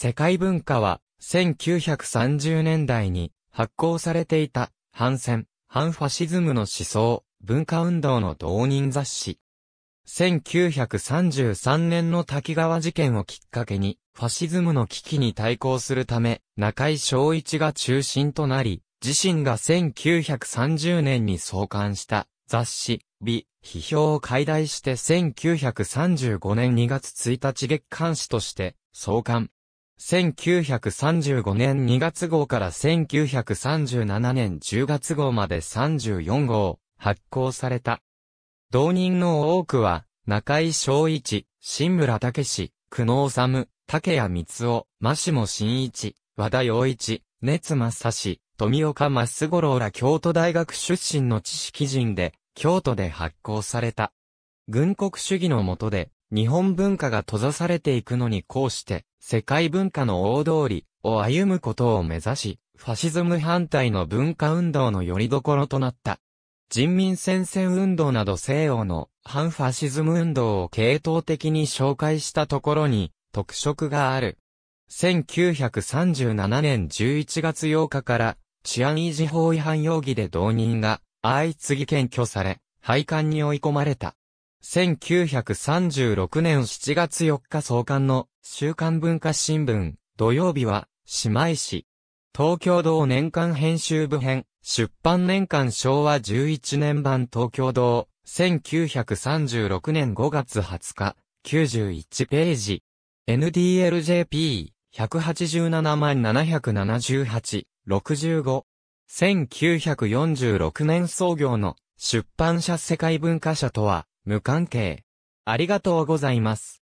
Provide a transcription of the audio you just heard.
世界文化は、1930年代に発行されていた、反戦、反ファシズムの思想、文化運動の同人雑誌。1933年の滝川事件をきっかけに、ファシズムの危機に対抗するため、中井昭一が中心となり、自身が1930年に創刊した雑誌、美、批評を解題して1935年2月1日月刊誌として創刊、1935年2月号から1937年10月号まで34号、発行された。同人の多くは、中井昭一、新村武史、久能治、竹谷光夫、真下真一、和田洋一、熱正史、富岡増五郎ら京都大学出身の知識人で、京都で発行された。軍国主義の下で、日本文化が閉ざされていくのにこうして、世界文化の大通りを歩むことを目指し、ファシズム反対の文化運動の拠り所となった。人民戦線運動など西洋の反ファシズム運動を系統的に紹介したところに特色がある。1937年11月8日から治安維持法違反容疑で同任が相次ぎ検挙され、廃刊に追い込まれた。1936年7月4日創刊の週刊文化新聞、土曜日は、姉妹誌。東京堂年間編集部編、出版年間昭和11年版東京堂、1936年5月20日、91ページ。NDLJP、187万778、65。1946年創業の出版社世界文化社とは無関係。ありがとうございます。